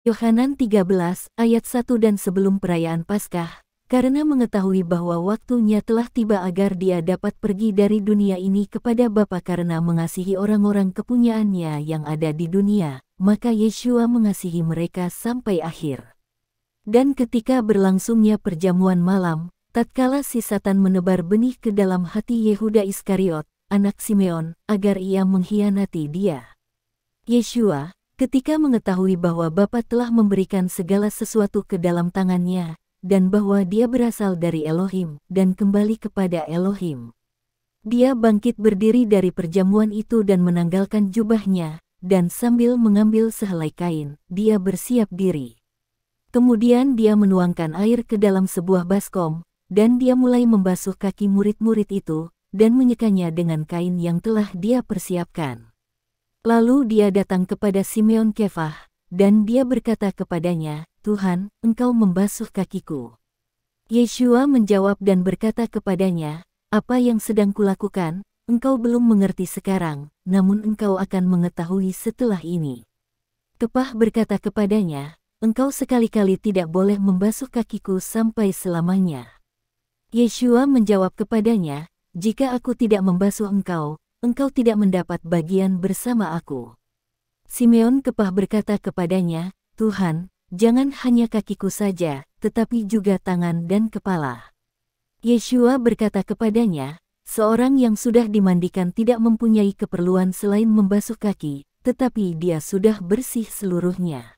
Yohanan 13 ayat 1 dan sebelum perayaan Paskah, karena mengetahui bahwa waktunya telah tiba agar dia dapat pergi dari dunia ini kepada Bapa karena mengasihi orang-orang kepunyaannya yang ada di dunia, maka Yeshua mengasihi mereka sampai akhir. Dan ketika berlangsungnya perjamuan malam, tatkala si Satan menebar benih ke dalam hati Yehuda Iskariot, anak Simeon, agar ia mengkhianati dia. Yeshua, Ketika mengetahui bahwa Bapa telah memberikan segala sesuatu ke dalam tangannya, dan bahwa dia berasal dari Elohim, dan kembali kepada Elohim. Dia bangkit berdiri dari perjamuan itu dan menanggalkan jubahnya, dan sambil mengambil sehelai kain, dia bersiap diri. Kemudian dia menuangkan air ke dalam sebuah baskom, dan dia mulai membasuh kaki murid-murid itu, dan menyekanya dengan kain yang telah dia persiapkan. Lalu dia datang kepada Simeon Kefah, dan dia berkata kepadanya, Tuhan, engkau membasuh kakiku. Yeshua menjawab dan berkata kepadanya, apa yang sedang kulakukan, engkau belum mengerti sekarang, namun engkau akan mengetahui setelah ini. Kepah berkata kepadanya, engkau sekali-kali tidak boleh membasuh kakiku sampai selamanya. Yeshua menjawab kepadanya, jika aku tidak membasuh engkau, engkau tidak mendapat bagian bersama aku. Simeon Kepah berkata kepadanya, Tuhan, jangan hanya kakiku saja, tetapi juga tangan dan kepala. Yeshua berkata kepadanya, seorang yang sudah dimandikan tidak mempunyai keperluan selain membasuh kaki, tetapi dia sudah bersih seluruhnya.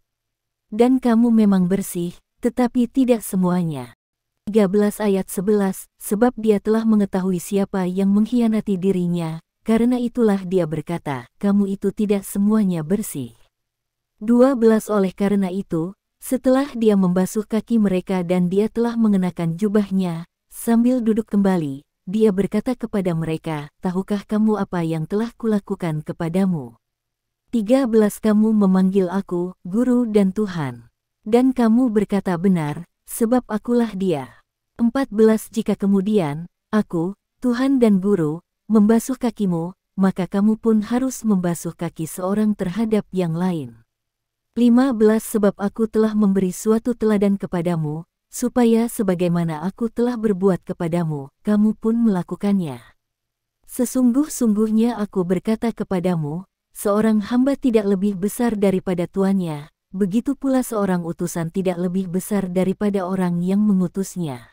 Dan kamu memang bersih, tetapi tidak semuanya. 13 ayat 11, sebab dia telah mengetahui siapa yang mengkhianati dirinya, karena itulah dia berkata, kamu itu tidak semuanya bersih. 12 Oleh karena itu, setelah dia membasuh kaki mereka dan dia telah mengenakan jubahnya, sambil duduk kembali, dia berkata kepada mereka, tahukah kamu apa yang telah kulakukan kepadamu? 13 Kamu memanggil aku, Guru dan Tuhan. Dan kamu berkata benar, sebab akulah dia. 14 Jika kemudian, aku, Tuhan dan Guru, membasuh kakimu, maka kamu pun harus membasuh kaki seorang terhadap yang lain. 15 Sebab aku telah memberi suatu teladan kepadamu, supaya sebagaimana aku telah berbuat kepadamu, kamu pun melakukannya. Sesungguh-sungguhnya aku berkata kepadamu, seorang hamba tidak lebih besar daripada tuannya, begitu pula seorang utusan tidak lebih besar daripada orang yang mengutusnya.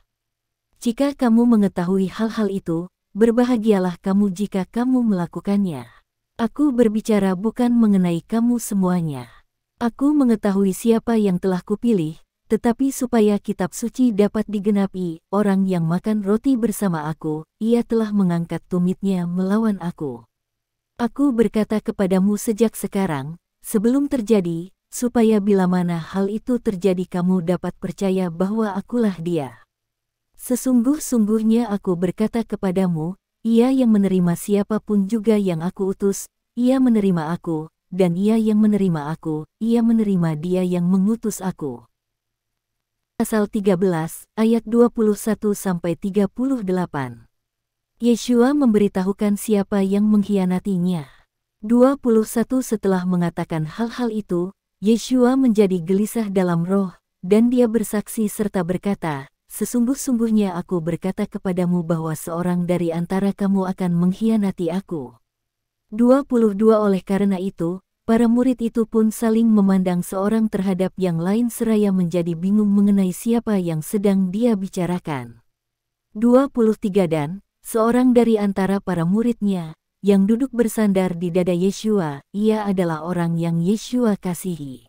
Jika kamu mengetahui hal-hal itu, berbahagialah kamu jika kamu melakukannya. Aku berbicara bukan mengenai kamu semuanya. Aku mengetahui siapa yang telah kupilih, tetapi supaya kitab suci dapat digenapi, orang yang makan roti bersama aku, ia telah mengangkat tumitnya melawan aku. Aku berkata kepadamu sejak sekarang, sebelum terjadi, supaya bila mana hal itu terjadi kamu dapat percaya bahwa akulah dia. Sesungguh-sungguhnya aku berkata kepadamu, ia yang menerima siapapun juga yang aku utus, ia menerima aku, dan ia yang menerima aku, ia menerima dia yang mengutus aku. Pasal 13, ayat 21-38 Yeshua memberitahukan siapa yang mengkhianatinya. 21 Setelah mengatakan hal-hal itu, Yeshua menjadi gelisah dalam roh, dan dia bersaksi serta berkata, Sesungguh-sungguhnya aku berkata kepadamu bahwa seorang dari antara kamu akan mengkhianati aku. 22 Oleh karena itu, para murid itu pun saling memandang seorang terhadap yang lain seraya menjadi bingung mengenai siapa yang sedang dia bicarakan. 23 Dan, seorang dari antara para muridnya, yang duduk bersandar di dada Yeshua, ia adalah orang yang Yeshua kasihi.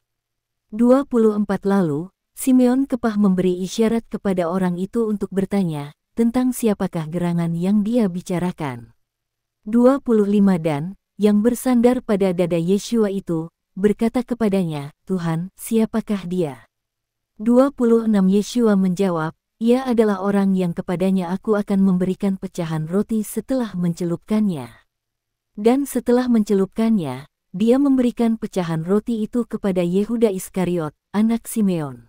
24 Lalu, Simeon Kepah memberi isyarat kepada orang itu untuk bertanya tentang siapakah gerangan yang dia bicarakan. 25 Dan, yang bersandar pada dada Yeshua itu, berkata kepadanya, Tuhan, siapakah dia? 26 Yeshua menjawab, ia adalah orang yang kepadanya aku akan memberikan pecahan roti setelah mencelupkannya. Dan setelah mencelupkannya, dia memberikan pecahan roti itu kepada Yehuda Iskariot, anak Simeon.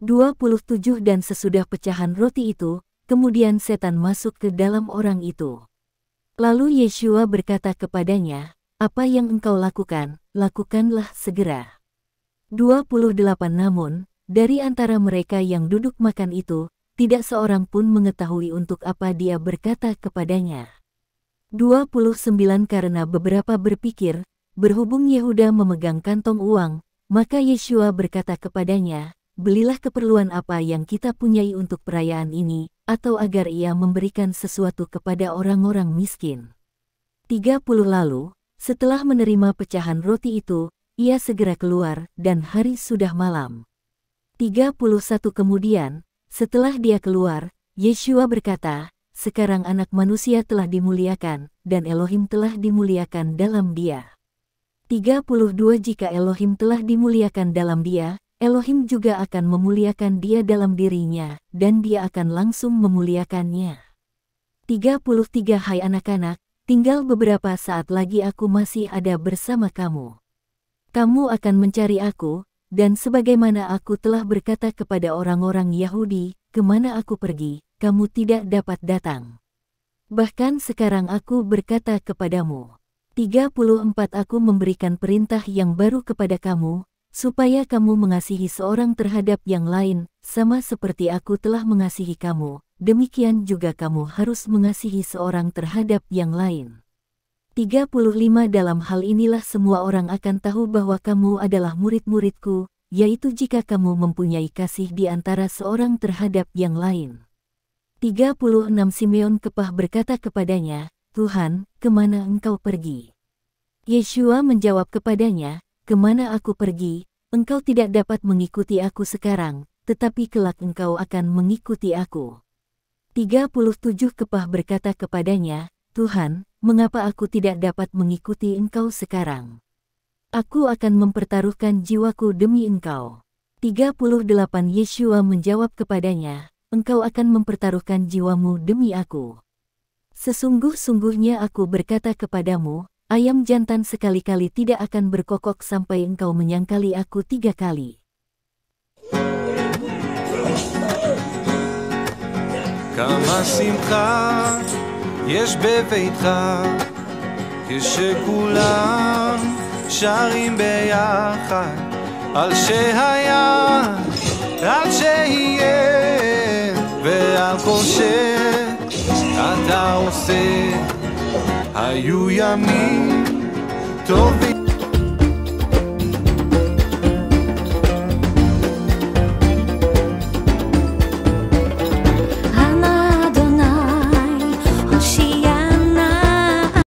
27 dan sesudah pecahan roti itu, kemudian setan masuk ke dalam orang itu. Lalu Yeshua berkata kepadanya, apa yang engkau lakukan, lakukanlah segera. 28 Namun, dari antara mereka yang duduk makan itu, tidak seorang pun mengetahui untuk apa dia berkata kepadanya. 29 Karena beberapa berpikir, berhubung Yehuda memegang kantong uang, maka Yeshua berkata kepadanya, belilah keperluan apa yang kita punyai untuk perayaan ini, atau agar ia memberikan sesuatu kepada orang-orang miskin. 30 lalu, setelah menerima pecahan roti itu, ia segera keluar dan hari sudah malam. 31 kemudian, setelah dia keluar, Yeshua berkata, sekarang anak manusia telah dimuliakan, dan Elohim telah dimuliakan dalam dia. 32 Jika Elohim telah dimuliakan dalam dia, Elohim juga akan memuliakan dia dalam dirinya, dan dia akan langsung memuliakannya. 33 Hai anak-anak, tinggal beberapa saat lagi aku masih ada bersama kamu. Kamu akan mencari aku, dan sebagaimana aku telah berkata kepada orang-orang Yahudi, kemana aku pergi, kamu tidak dapat datang. Bahkan sekarang aku berkata kepadamu, 34 Aku memberikan perintah yang baru kepada kamu, supaya kamu mengasihi seorang terhadap yang lain, sama seperti aku telah mengasihi kamu, demikian juga kamu harus mengasihi seorang terhadap yang lain. 35 Dalam hal inilah semua orang akan tahu bahwa kamu adalah murid-muridku, yaitu jika kamu mempunyai kasih di antara seorang terhadap yang lain. 36 Simeon Kepah berkata kepadanya, Tuhan, kemana engkau pergi? Yeshua menjawab kepadanya, Kemana aku pergi, engkau tidak dapat mengikuti aku sekarang, tetapi kelak engkau akan mengikuti aku. 37 Kepah berkata kepadanya, Tuhan, mengapa aku tidak dapat mengikuti engkau sekarang? Aku akan mempertaruhkan jiwaku demi engkau. 38 Yeshua menjawab kepadanya, engkau akan mempertaruhkan jiwamu demi aku. Sesungguh-sungguhnya aku berkata kepadamu, Ayam jantan sekali-kali tidak akan berkokok sampai engkau menyangkali aku tiga kali. כמה שמחה היו ימים טובים